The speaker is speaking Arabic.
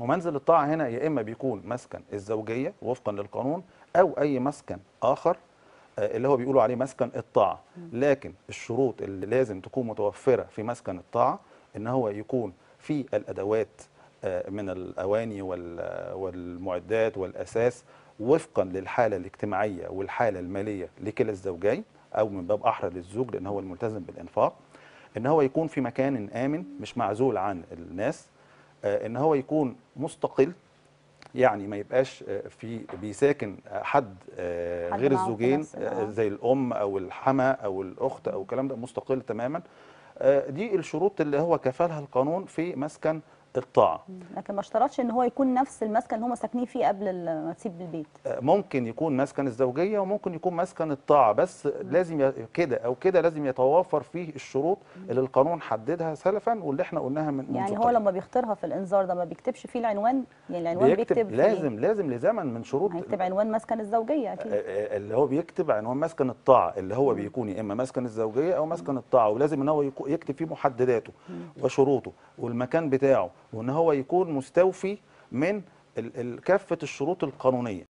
ومنزل الطاعة هنا يا إما بيكون مسكن الزوجية وفقا للقانون أو أي مسكن آخر آه، اللي هو بيقولوا عليه مسكن الطاعة لكن الشروط اللي لازم تكون متوفرة في مسكن الطاعة إن هو يكون في الأدوات آه، من الأواني والمعدات والأساس وفقا للحالة الاجتماعية والحالة المالية لكلا الزوجين أو من باب أحرى للزوج لأن هو الملتزم بالإنفاق إن هو يكون في مكان آمن مش معزول عن الناس آه، ان هو يكون مستقل يعني ما يبقاش آه، في بيساكن آه، حد غير الزوجين زي الام او الحما او الاخت او الكلام ده مستقل تماما دي الشروط اللي هو كفلها القانون في مسكن الطاعه لكن ما اشترطش ان هو يكون نفس المسكن اللي هم ساكنين فيه قبل ما تسيب البيت آه، ممكن يكون مسكن الزوجيه وممكن يكون مسكن الطاعه بس م. لازم كده او كده لازم يتوافر فيه الشروط اللي القانون حددها سلفا واللي احنا قلناها من يعني هو لما بيختارها في الانذار ده ما بيكتبش فيه العنوان يعني العنوان بيكتب, بيكتب لازم لازم لزمن من شروط هيكتب يعني عنوان مسكن الزوجيه اكيد آه، آه، اللي هو بيكتب عنوان مسكن الطاعه اللي هو بيكون يا اما مسكن الزوجيه او مسكن الطاعه ولازم ان هو يكتب فيه محدداته وشروطه والمكان بتاعه وان هو يكون مستوفي من كافه الشروط القانونيه